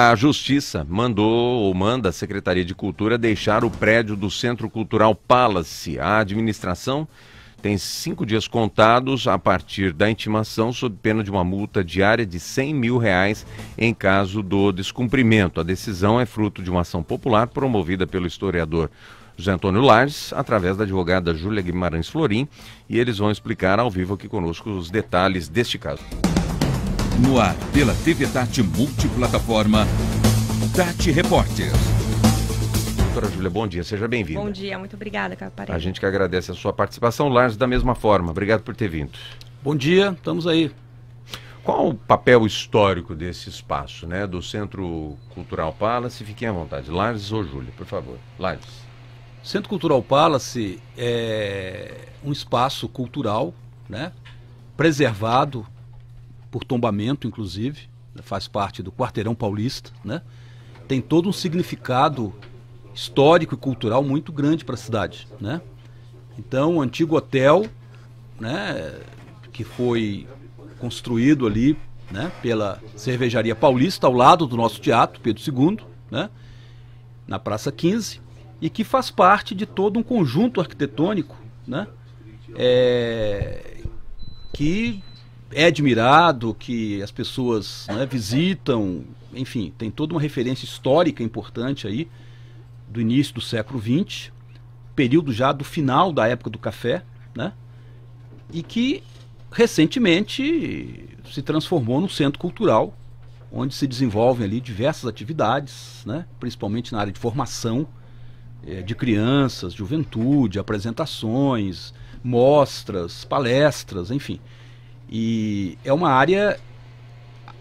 A Justiça mandou ou manda a Secretaria de Cultura deixar o prédio do Centro Cultural Palace. A administração tem cinco dias contados a partir da intimação sob pena de uma multa diária de 100 mil reais em caso do descumprimento. A decisão é fruto de uma ação popular promovida pelo historiador José Antônio Lages, através da advogada Júlia Guimarães Florim, e eles vão explicar ao vivo aqui conosco os detalhes deste caso. No ar, pela TV Tati multiplataforma, Tati Repórter. Doutora Júlia, bom dia, seja bem-vinda. Bom dia, muito obrigada, Caparelli. A gente que agradece a sua participação, Lars, da mesma forma. Obrigado por ter vindo. Bom dia, estamos aí. Qual o papel histórico desse espaço, né, do Centro Cultural Palace? Fiquem à vontade, Lars ou Júlia, por favor. Lars. Centro Cultural Palace é um espaço cultural, né, preservado, por tombamento, inclusive, faz parte do quarteirão paulista, né? Tem todo um significado histórico e cultural muito grande para a cidade, né? Então, o antigo hotel, né, que foi construído ali, né, pela cervejaria paulista ao lado do nosso teatro Pedro II, né, na Praça 15, e que faz parte de todo um conjunto arquitetônico, né, é, que é admirado, que as pessoas né, visitam, enfim, tem toda uma referência histórica importante aí do início do século XX, período já do final da época do café, né? E que recentemente se transformou num centro cultural, onde se desenvolvem ali diversas atividades, né? principalmente na área de formação é, de crianças, juventude, apresentações, mostras, palestras, enfim. E é uma área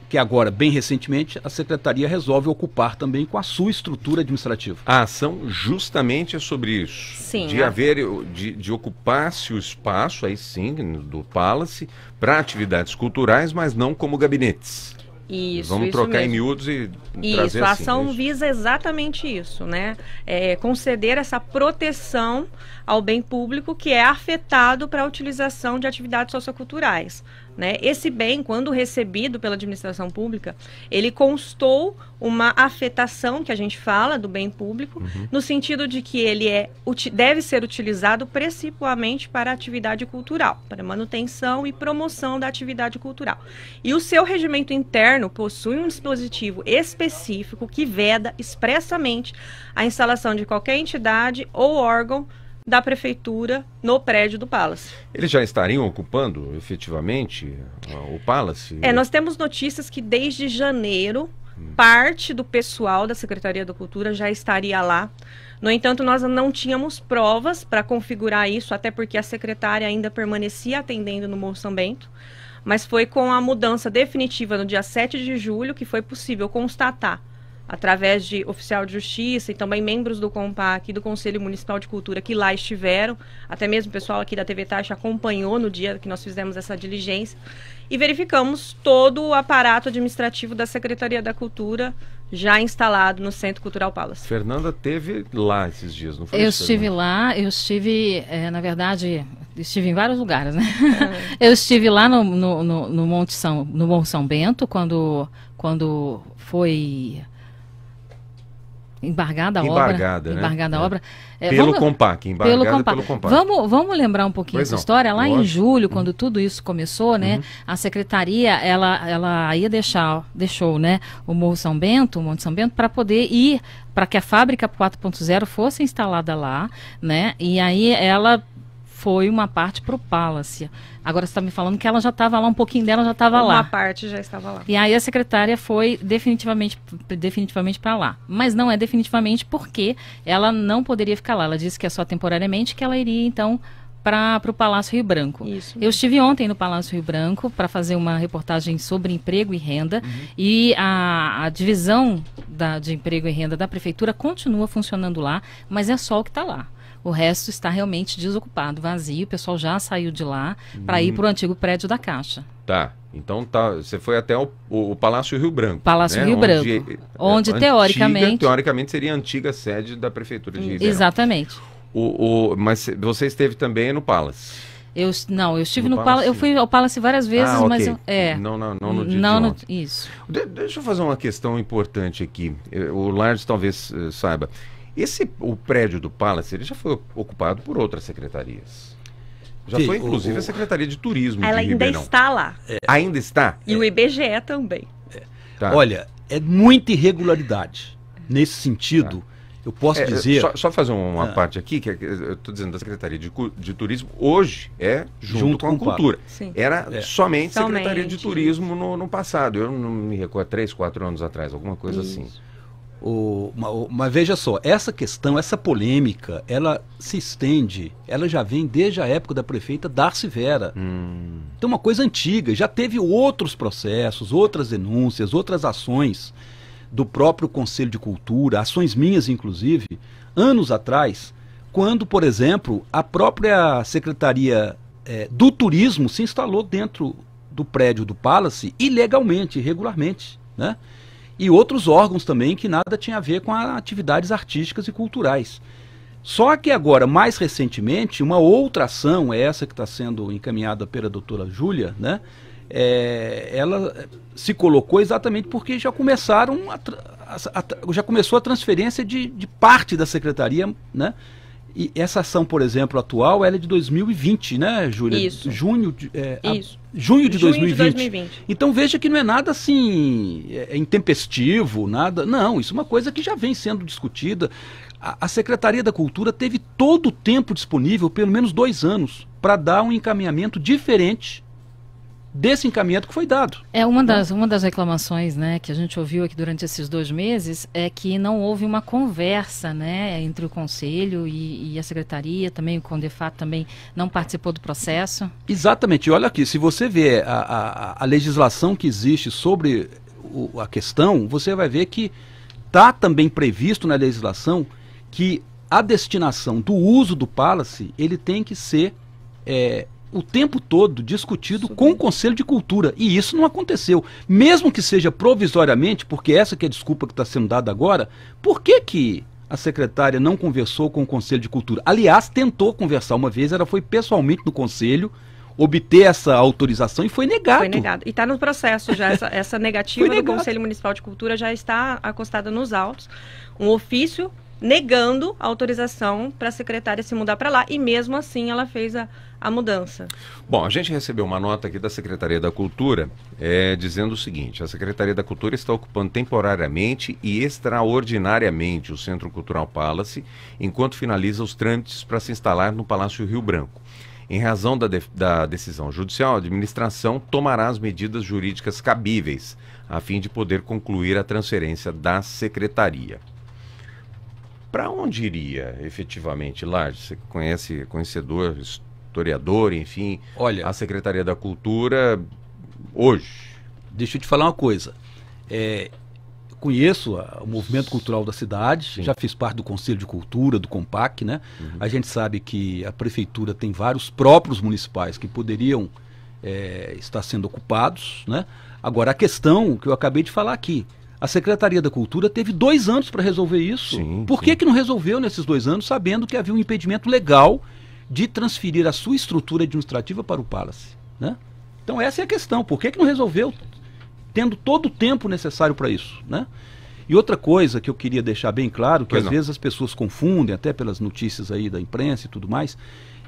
que agora, bem recentemente, a secretaria resolve ocupar também com a sua estrutura administrativa. A ah, ação justamente é sobre isso. Sim. De é. haver, de, de ocupar-se o espaço, aí sim, do Palace, para atividades culturais, mas não como gabinetes. Isso, Vamos isso trocar mesmo. em miúdos e isso, assim, a é ação assim, visa exatamente isso, né? É, conceder essa proteção ao bem público que é afetado para a utilização de atividades socioculturais. Né? Esse bem, quando recebido pela administração pública, ele constou uma afetação que a gente fala do bem público, uhum. no sentido de que ele é, deve ser utilizado principalmente para atividade cultural, para manutenção e promoção da atividade cultural. E o seu regimento interno possui um dispositivo específico que veda expressamente a instalação de qualquer entidade ou órgão da prefeitura no prédio do Palace. Eles já estariam ocupando efetivamente uh, o Palace? É, nós temos notícias que desde janeiro hum. parte do pessoal da Secretaria da Cultura já estaria lá. No entanto, nós não tínhamos provas para configurar isso, até porque a secretária ainda permanecia atendendo no Morro São Bento. Mas foi com a mudança definitiva no dia 7 de julho que foi possível constatar através de oficial de justiça e também membros do COMPAC e do Conselho Municipal de Cultura que lá estiveram, até mesmo o pessoal aqui da TV Taxa acompanhou no dia que nós fizemos essa diligência, e verificamos todo o aparato administrativo da Secretaria da Cultura já instalado no Centro Cultural Palace. Fernanda teve lá esses dias, não foi? Eu estive lá, eu estive, é, na verdade, estive em vários lugares, né? Ah. eu estive lá no, no, no, no Monte São, no Monte São Bento, quando, quando foi embargada a embargada, obra. Né? Embargada a é. obra. É, pelo vamos, embargada pelo Compac. Pelo Vamos, vamos lembrar um pouquinho da história. Lá Lógico. em julho, quando uhum. tudo isso começou, né? Uhum. A secretaria, ela, ela ia deixar, deixou, né? O Morro São Bento, o Monte São Bento, para poder ir para que a fábrica 4.0 fosse instalada lá, né? E aí ela foi uma parte para o Palace. Agora você está me falando que ela já estava lá, um pouquinho dela já estava lá. Uma parte já estava lá. E aí a secretária foi definitivamente, definitivamente para lá. Mas não é definitivamente porque ela não poderia ficar lá. Ela disse que é só temporariamente que ela iria, então, para o Palácio Rio Branco. Isso. Eu estive ontem no Palácio Rio Branco para fazer uma reportagem sobre emprego e renda uhum. e a, a divisão da, de emprego e renda da prefeitura continua funcionando lá, mas é só o que está lá. O resto está realmente desocupado, vazio. O pessoal já saiu de lá para hum. ir para o antigo prédio da Caixa. Tá. Então tá, você foi até o, o Palácio Rio Branco. Palácio né? Rio onde, Branco. É, é, onde antiga, teoricamente. Teoricamente seria a antiga sede da Prefeitura de Ribeirão. Exatamente. O, o, mas você esteve também no Palace. Eu, não, eu estive no, no Palace. Eu fui ao Palace várias ah, vezes, ah, okay. mas eu, é. Não, não, não no dia não, no, isso. De, deixa eu fazer uma questão importante aqui. O Lars talvez uh, saiba. Esse, o prédio do Palace ele já foi ocupado por outras secretarias. Já foi, inclusive, o... a Secretaria de Turismo Ela de Ribeirão. ainda está lá. É. Ainda está? E é. o IBGE também. É. Tá. Olha, é muita irregularidade. Nesse sentido, tá. eu posso é, dizer... Só, só, fazer uma ah. parte aqui, que é eu estou dizendo da Secretaria de, de, Turismo, hoje é junto, junto com, com, a Cultura. Era é. somente, Secretaria de Turismo no, no, passado. Eu não me recordo, três, quatro anos atrás, alguma coisa Isso. assim. O, mas, mas veja só, essa questão, essa polêmica, ela se estende, ela já vem desde a época da prefeita Darcy Vera. Hum. Então, uma coisa antiga, já teve outros processos, outras denúncias, outras ações do próprio Conselho de Cultura, ações minhas, inclusive, anos atrás, quando, por exemplo, a própria Secretaria é, do Turismo se instalou dentro do prédio do Palace ilegalmente, irregularmente, né? e outros órgãos também que nada tinha a ver com atividades artísticas e culturais. Só que agora, mais recentemente, uma outra ação, é essa que está sendo encaminhada pela doutora Júlia, né? É, ela se colocou exatamente porque já começaram a, a, a, já começou a transferência de, de parte da secretaria né, e essa ação, por exemplo, atual, ela é de 2020, né, Júlia? Isso. Junho de, é, Isso. A, junho de, junho 2020. de 2020. Então veja que não é nada assim é, é, intempestivo, nada. Não, isso é uma coisa que já vem sendo discutida. A, a Secretaria da Cultura teve todo o tempo disponível, pelo menos dois anos, para dar um encaminhamento diferente desse encaminhamento que foi dado. É uma das, uma das reclamações né, que a gente ouviu aqui durante esses dois meses é que não houve uma conversa né, entre o Conselho e, e a Secretaria, também o Condefat também não participou do processo. Exatamente. Olha aqui, se você vê a, a, a legislação que existe sobre o, a questão, você vai ver que está também previsto na legislação que a destinação do uso do Palace ele tem que ser é, o tempo todo discutido com o Conselho de Cultura. E isso não aconteceu. Mesmo que seja provisoriamente, porque essa que é a desculpa que está sendo dada agora, por que que a secretária não conversou com o Conselho de Cultura? Aliás, tentou conversar uma vez, ela foi pessoalmente no Conselho, obter essa autorização e foi negado. Foi negado. E está no processo já, essa, essa negativa do Conselho Municipal de Cultura já está acostada nos autos. Um ofício negando a autorização para a secretária se mudar para lá e mesmo assim ela fez a a mudança? Bom, a gente recebeu uma nota aqui da Secretaria da Cultura é, dizendo o seguinte: a Secretaria da Cultura está ocupando temporariamente e extraordinariamente o Centro Cultural Palace, enquanto finaliza os trâmites para se instalar no Palácio Rio Branco. Em razão da, de da decisão judicial, a administração tomará as medidas jurídicas cabíveis, a fim de poder concluir a transferência da secretaria para onde iria efetivamente, lá? Você conhece, conhecedor, historiador, enfim, Olha, a Secretaria da Cultura hoje. Deixa eu te falar uma coisa. É, conheço a, o movimento cultural da cidade, Sim. já fiz parte do Conselho de Cultura, do Compac, né? Uhum. A gente sabe que a prefeitura tem vários próprios municipais que poderiam é, estar sendo ocupados, né? Agora, a questão que eu acabei de falar aqui, a Secretaria da Cultura teve dois anos para resolver isso. Sim, Por que, sim. que não resolveu nesses dois anos, sabendo que havia um impedimento legal de transferir a sua estrutura administrativa para o Palace. Né? Então essa é a questão. Por que, que não resolveu tendo todo o tempo necessário para isso? Né? E outra coisa que eu queria deixar bem claro, que pois às não. vezes as pessoas confundem, até pelas notícias aí da imprensa e tudo mais,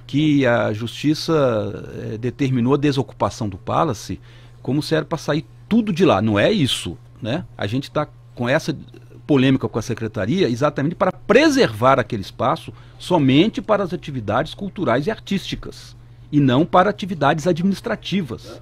que a justiça é, determinou a desocupação do Palace como se era para sair tudo de lá. Não é isso, né? A gente está com essa polêmica com a secretaria exatamente para preservar aquele espaço somente para as atividades culturais e artísticas e não para atividades administrativas.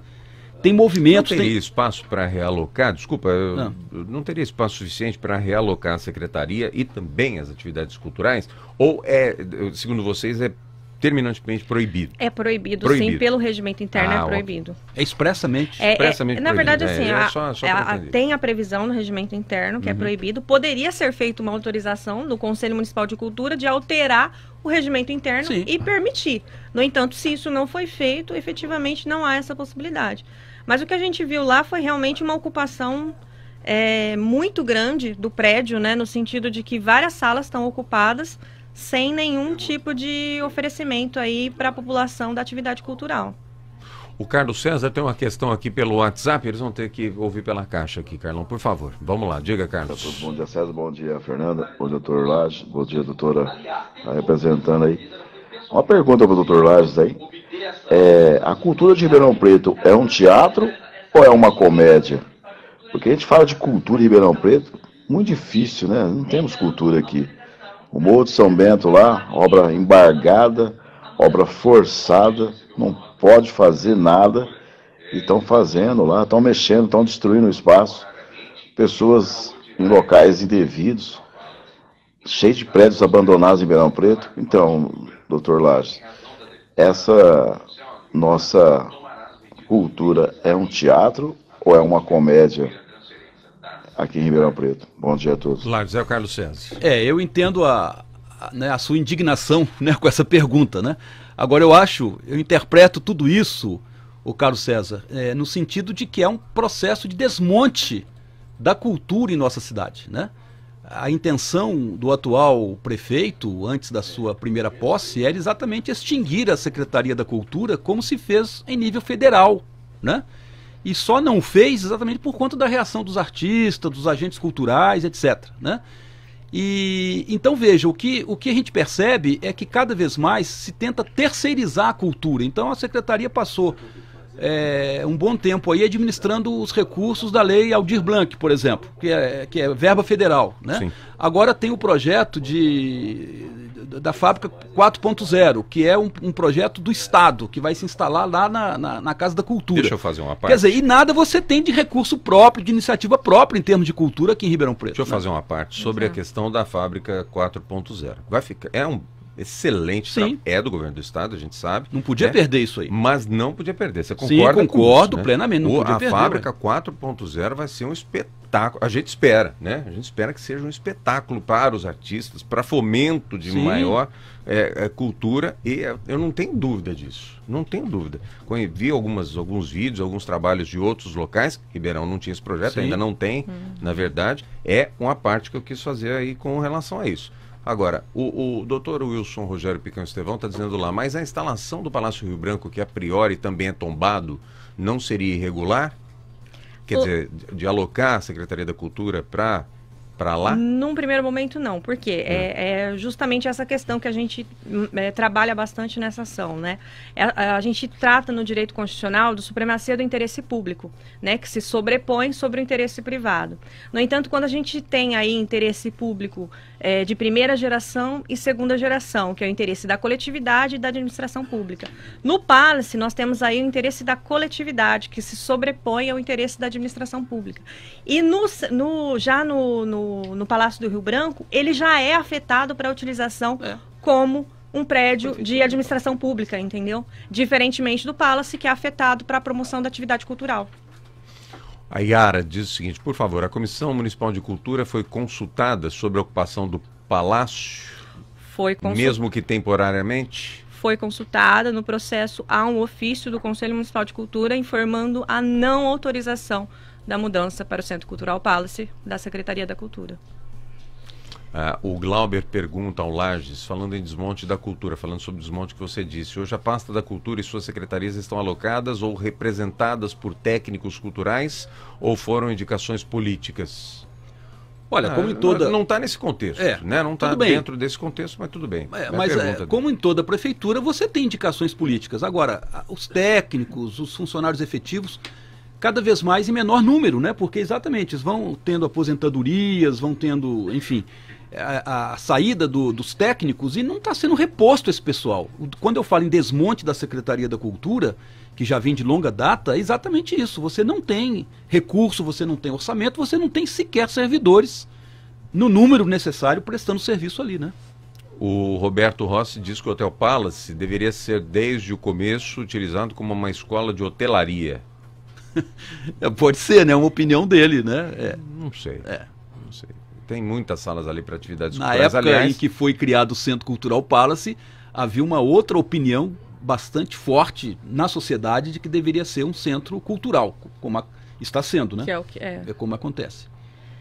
Tem movimentos. Não teria tem... espaço para realocar? Desculpa, não. não teria espaço suficiente para realocar a secretaria e também as atividades culturais? Ou é, segundo vocês, é terminantemente proibido. É proibido, proibido. sim, pelo regimento interno é ah, é proibido. É expressamente, é, é expressamente é, Na verdade, assim, é, a, é só, só a, tem a previsão no regimento interno que uhum. é proibido. Poderia ser feita uma autorização do Conselho Municipal de Cultura de alterar o regimento interno sim. e permitir. No entanto, se isso não foi feito, efetivamente não há essa possibilidade. Mas o que a gente viu lá foi realmente uma ocupação é, muito grande do prédio, né, no sentido de que várias salas estão ocupadas sem nenhum tipo de oferecimento aí para a população da atividade cultural. O Carlos César tem uma questão aqui pelo WhatsApp, eles vão ter que ouvir pela caixa aqui, Carlão, por favor. Vamos lá, diga, Carlos. Bom dia, César, bom dia, Fernanda, bom dia, doutor Lages, bom dia, doutora tá representando aí. Uma pergunta para o doutor Lages aí. É, a cultura de Ribeirão Preto é um teatro ou é uma comédia? Porque a gente fala de cultura em Ribeirão Preto, muito difícil, né? Não temos cultura aqui. O Morro de São Bento lá, obra embargada, obra forçada, não pode fazer nada. E estão fazendo lá, estão mexendo, estão destruindo o espaço. Pessoas em locais indevidos, cheio de prédios abandonados em Beirão Preto. Então, doutor Lages, essa nossa cultura é um teatro ou é uma comédia? aqui em Ribeirão Preto. Bom dia a todos. Lá, José Carlos César. É, eu entendo a, a, né, a sua indignação né, com essa pergunta, né? Agora eu acho, eu interpreto tudo isso, o Carlos César, é, no sentido de que é um processo de desmonte da cultura em nossa cidade, né? A intenção do atual prefeito, antes da sua primeira posse, era exatamente extinguir a Secretaria da Cultura, como se fez em nível federal, né? e só não fez exatamente por conta da reação dos artistas, dos agentes culturais, etc. Né? E então veja, o que, o que a gente percebe é que cada vez mais se tenta terceirizar a cultura. Então a secretaria passou é, um bom tempo aí administrando os recursos da lei Aldir Blanc, por exemplo, que é, que é verba federal. Né? Sim. Agora tem o projeto de, da fábrica 4.0, que é um, um, projeto do Estado, que vai se instalar lá na, na, na, Casa da Cultura. Deixa eu fazer uma parte. Quer dizer, e nada você tem de recurso próprio, de iniciativa própria em termos de cultura aqui em Ribeirão Preto. Deixa eu né? fazer uma parte sobre a questão da fábrica 4.0. Vai ficar. É um excelente. Sim. É do governo do estado, a gente sabe. Não podia né? perder isso aí. Mas não podia perder. Você concorda? Sim, concordo isso, né? plenamente. Não o, podia a perder, fábrica 4.0 vai ser um espetáculo. A gente espera, né? A gente espera que seja um espetáculo para os artistas, para fomento de Sim. maior é, é, cultura. E eu não tenho dúvida disso. Não tenho dúvida. Quando vi algumas, alguns vídeos, alguns trabalhos de outros locais. Ribeirão não tinha esse projeto, Sim. ainda não tem, hum. na verdade. É uma parte que eu quis fazer aí com relação a isso. Agora, o, o doutor Wilson Rogério Picão Estevão está dizendo lá, mas a instalação do Palácio Rio Branco, que a priori também é tombado, não seria irregular? Quer o... dizer, de, de alocar a Secretaria da Cultura para para lá? Num primeiro momento, não, porque hum. é, é, justamente essa questão que a gente hum, é, trabalha bastante nessa ação. Né? É, a, a, gente trata no direito constitucional do supremacia do interesse público, né? que se sobrepõe sobre o interesse privado. No entanto, quando a gente tem aí interesse público é, de primeira geração e segunda geração, que é o interesse da coletividade e da administração pública. No Palace, nós temos aí o interesse da coletividade, que se sobrepõe ao interesse da administração pública. E no, no já no, no no, Palácio do Rio Branco, ele já é afetado para utilização é. como um prédio de administração pública, entendeu? Diferentemente do Palace, que é afetado para a promoção da atividade cultural. A Yara diz o seguinte, por favor, a Comissão Municipal de Cultura foi consultada sobre a ocupação do Palácio? Foi consultada. Mesmo que temporariamente? Foi consultada no processo a um ofício do Conselho Municipal de Cultura informando a não autorização da mudança para o Centro Cultural Palace da Secretaria da Cultura. É, o Glauber pergunta ao Lages, falando em desmonte da cultura, falando sobre o desmonte que você disse. Hoje a pasta da cultura e suas secretarias estão alocadas ou representadas por técnicos culturais ou foram indicações políticas? Olha, ah, como em toda. Não está nesse contexto, é, né? Não está dentro desse contexto, mas tudo bem. É, mas é, como em toda prefeitura, você tem indicações políticas. Agora, os técnicos, os funcionários efetivos cada vez mais em menor número, né? Porque exatamente, eles vão tendo aposentadorias, vão tendo, enfim, a, a saída do, dos técnicos e não está sendo reposto esse pessoal. Quando eu falo em desmonte da Secretaria da Cultura, que já vem de longa data, é exatamente isso. Você não tem recurso, você não tem orçamento, você não tem sequer servidores no número necessário prestando serviço ali, né? O Roberto Rossi diz que o Hotel Palace deveria ser desde o começo utilizado como uma escola de hotelaria É, pode ser, né? É uma opinião dele, né? É. Não sei. É. Não sei. Tem muitas salas ali para atividades Na culturais. Na época Aliás... em que foi criado o Centro Cultural Palace, havia uma outra opinião bastante forte na sociedade de que deveria ser um centro cultural, como a... está sendo, né? Que é o que é. É como acontece.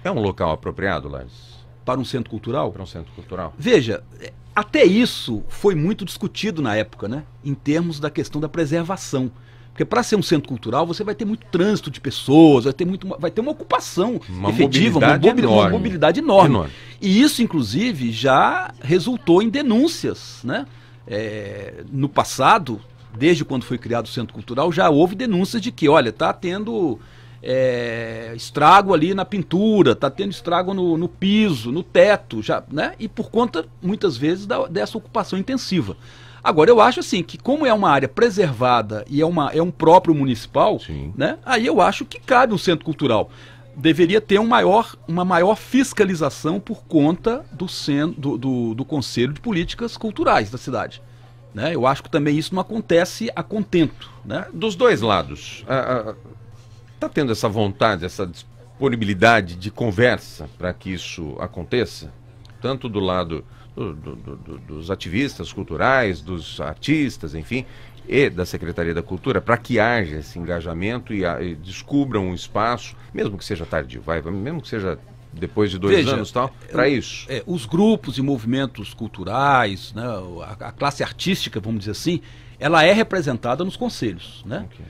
É um local apropriado, Lares? Para um centro cultural? Para um centro cultural. Veja, é, até isso foi muito discutido na época, né? Em termos da questão da preservação. Porque para ser um centro cultural, você vai ter muito trânsito de pessoas, vai ter, muito, vai ter uma ocupação uma efetiva, mobilidade uma, mobi enorme. uma, mobilidade enorme. enorme. E isso, inclusive, já resultou em denúncias. Né? É, no passado, desde quando foi criado o centro cultural, já houve denúncias de que, olha, está tendo é, estrago ali na pintura, está tendo estrago no, no, piso, no teto, já, né? E por conta, muitas vezes, da, dessa ocupação intensiva. Agora, eu acho assim que, como é uma área preservada e é, uma, é um próprio municipal, né? Aí eu acho que cabe um centro cultural. Deveria ter um maior, uma maior fiscalização por conta do, sen, do, do, do Conselho de Políticas Culturais da cidade. Né? Eu acho que também isso não acontece a contento. Né? Dos dois lados. Está tendo essa vontade, essa disponibilidade de conversa para que isso aconteça? tanto do lado do, do, do, dos ativistas culturais, dos artistas, enfim, e da Secretaria da Cultura, para que haja esse engajamento e, a, e descubram um espaço, mesmo que seja tardio, vai, mesmo que seja depois de dois Veja, anos tal, é, para isso. É, os grupos e movimentos culturais, né, a, a, classe artística, vamos dizer assim, ela é representada nos conselhos, né? Okay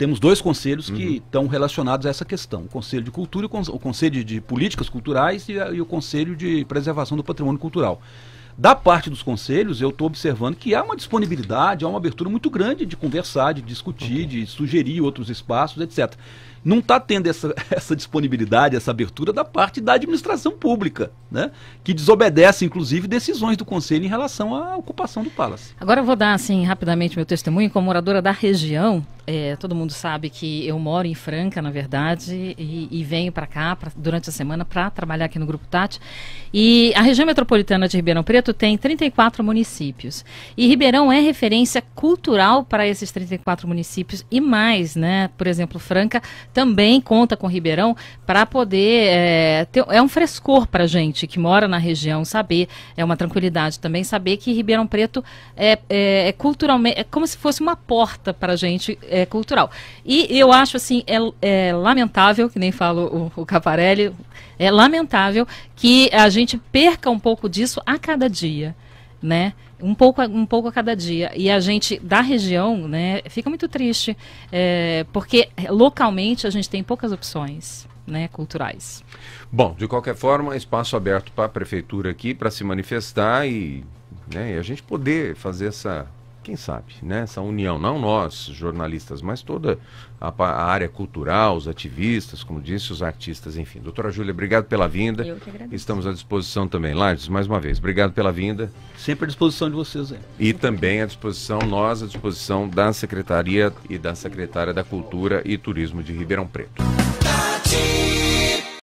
temos dois conselhos uhum. que estão relacionados a essa questão: o Conselho de Cultura, o Conselho de Políticas Culturais e, e o Conselho de Preservação do Patrimônio Cultural. Da parte dos conselhos, eu estou observando que há uma disponibilidade, há uma abertura muito grande de conversar, de discutir, okay. de sugerir outros espaços, etc. Não está tendo essa, essa disponibilidade, essa abertura da parte da administração pública, né? que desobedece, inclusive, decisões do conselho em relação à ocupação do Palace. Agora eu vou dar, assim, rapidamente meu testemunho como moradora da região é, todo mundo sabe que eu moro em Franca, na verdade, e, e venho para cá pra, durante a semana para trabalhar aqui no Grupo Tati. E a região metropolitana de Ribeirão Preto tem 34 municípios. E Ribeirão é referência cultural para esses 34 municípios e mais, né? Por exemplo, Franca também conta com Ribeirão para poder. É, ter, é um frescor para gente que mora na região saber, é uma tranquilidade também saber que Ribeirão Preto é, é, é culturalmente. É como se fosse uma porta para gente. É, é, cultural. E eu acho, assim, é, é lamentável, que nem falo o, o Caparelli, é lamentável que a gente perca um pouco disso a cada dia, né? um pouco, um pouco a cada dia. E a gente da região, né, fica muito triste, é, porque localmente a gente tem poucas opções. Né, culturais. Bom, de qualquer forma, espaço aberto para a prefeitura aqui para se manifestar e, né, e a gente poder fazer essa quem sabe, né? Essa união, não nós, jornalistas, mas toda a, a, área cultural, os ativistas, como disse, os artistas, enfim. Doutora Júlia, obrigado pela vinda. Eu que agradeço. Estamos à disposição também. Lages, mais uma vez, obrigado pela vinda. Sempre à disposição de vocês, Zé. E também à disposição, nós, à disposição da Secretaria e da Secretária da Cultura e Turismo de Ribeirão Preto.